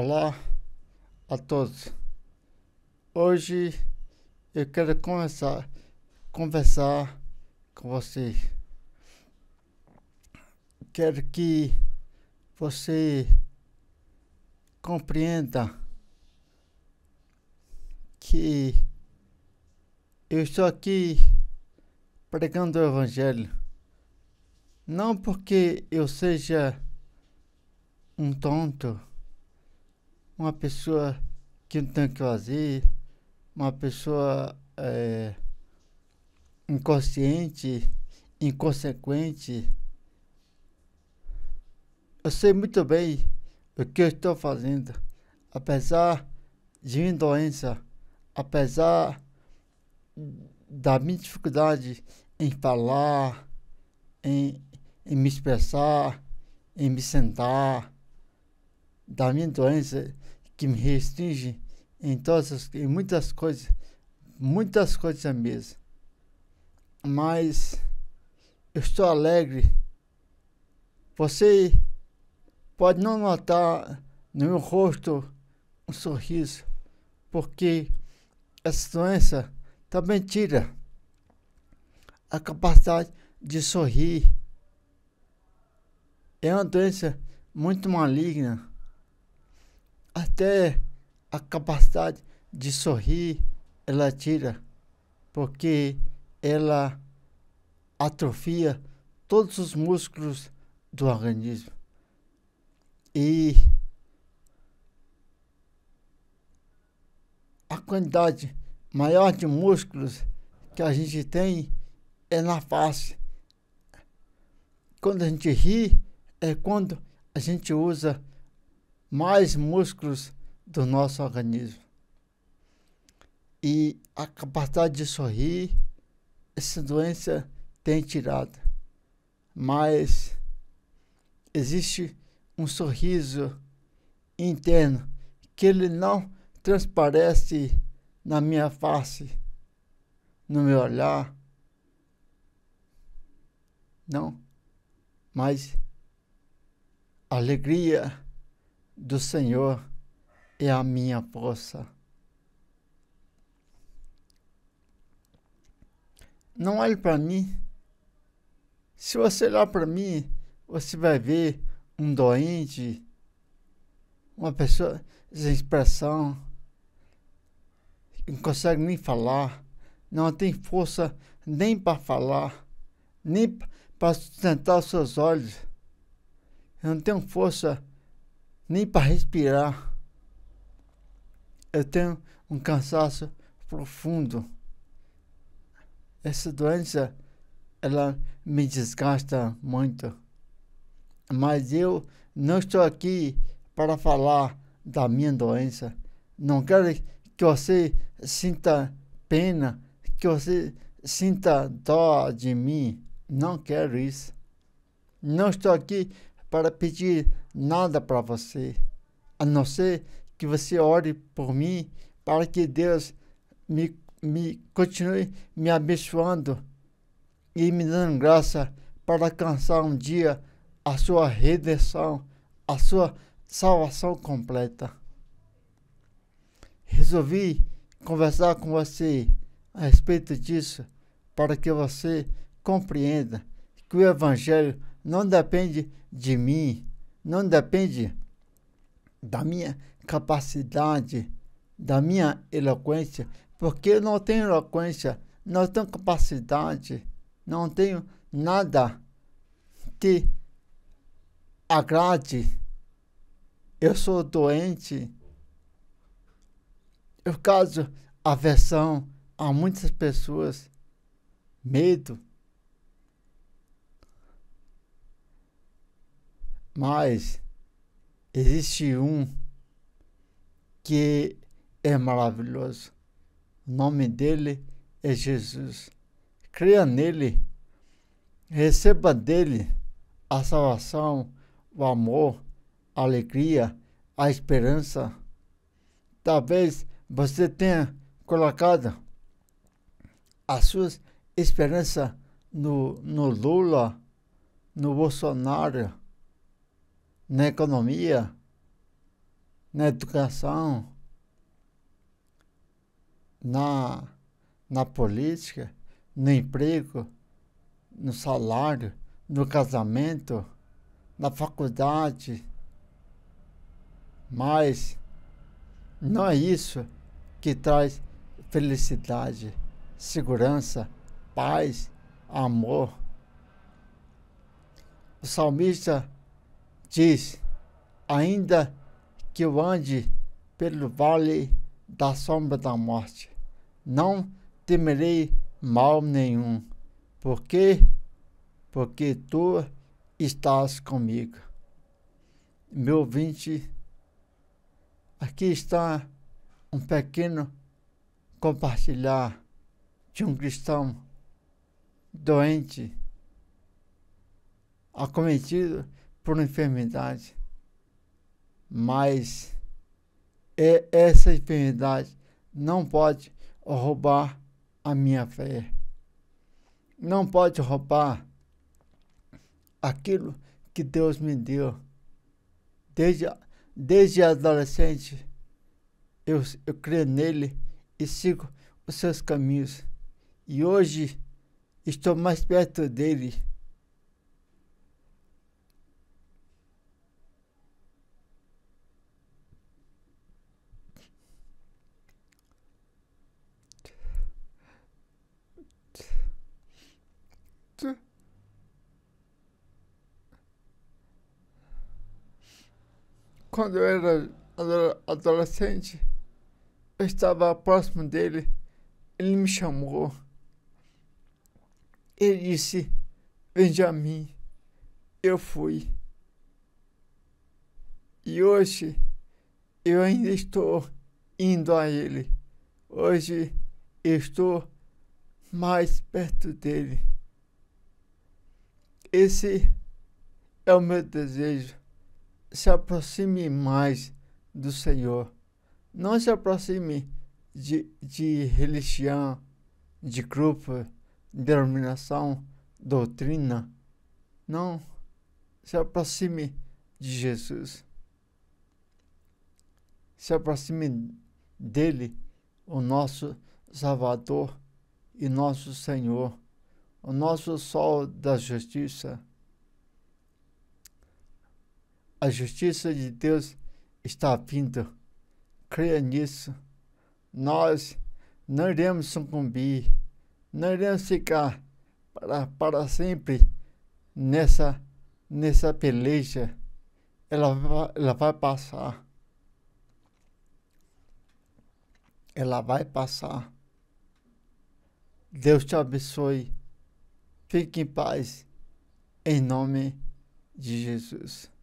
Olá a todos. Hoje eu quero conversar, conversar com você. Quero que você compreenda que eu estou aqui pregando o Evangelho. Não porque eu seja um tonto uma pessoa que não tem o que fazer, uma pessoa é, inconsciente, inconsequente. Eu sei muito bem o que eu estou fazendo, apesar de minha doença, apesar da minha dificuldade em falar, em, em me expressar, em me sentar da minha doença que me restringe em todas em muitas coisas, muitas coisas mesmo. Mas eu estou alegre. Você pode não notar no meu rosto um sorriso, porque essa doença também tira a capacidade de sorrir. É uma doença muito maligna até a capacidade de sorrir ela tira, porque ela atrofia todos os músculos do organismo. E a quantidade maior de músculos que a gente tem é na face. Quando a gente ri, é quando a gente usa mais músculos do nosso organismo. E a capacidade de sorrir, essa doença tem tirado. Mas existe um sorriso interno que ele não transparece na minha face, no meu olhar. Não, mas alegria do Senhor é a minha força. Não olhe para mim. Se você olhar para mim, você vai ver um doente, uma pessoa sem expressão, não consegue nem falar, não tem força nem para falar, nem para sustentar os seus olhos. Eu não tenho força nem para respirar. Eu tenho um cansaço profundo. Essa doença, ela me desgasta muito. Mas eu não estou aqui para falar da minha doença. Não quero que você sinta pena, que você sinta dó de mim. Não quero isso. Não estou aqui para pedir nada para você, a não ser que você ore por mim para que Deus me, me continue me abençoando e me dando graça para alcançar um dia a sua redenção, a sua salvação completa. Resolvi conversar com você a respeito disso para que você compreenda que o Evangelho não depende de mim, não depende da minha capacidade, da minha eloquência, porque eu não tenho eloquência, não tenho capacidade, não tenho nada que agrade. Eu sou doente. Eu caso aversão a muitas pessoas, medo Mas existe um que é maravilhoso. O nome dele é Jesus. Cria nele, receba dele a salvação, o amor, a alegria, a esperança. Talvez você tenha colocado as suas esperanças no, no Lula, no Bolsonaro na economia, na educação, na, na política, no emprego, no salário, no casamento, na faculdade. Mas não é isso que traz felicidade, segurança, paz, amor. O salmista diz: Ainda que eu ande pelo vale da sombra da morte, não temerei mal nenhum, porque porque tu estás comigo. Meu ouvinte, aqui está um pequeno compartilhar de um cristão doente, acometido por enfermidade, mas essa enfermidade não pode roubar a minha fé. Não pode roubar aquilo que Deus me deu. Desde, desde adolescente, eu, eu creio nele e sigo os seus caminhos. E hoje estou mais perto dele Quando eu era adolescente, eu estava próximo dele. Ele me chamou. Ele disse: mim". eu fui. E hoje eu ainda estou indo a ele. Hoje eu estou mais perto dele. Esse é o meu desejo. Se aproxime mais do Senhor. Não se aproxime de, de religião, de grupo, denominação, doutrina. Não. Se aproxime de Jesus. Se aproxime dele, o nosso Salvador e nosso Senhor o nosso sol da justiça. A justiça de Deus está vindo. Creia nisso. Nós não iremos sucumbir, não iremos ficar para, para sempre nessa, nessa peleja. Ela vai, ela vai passar. Ela vai passar. Deus te abençoe. Fique em paz, em nome de Jesus.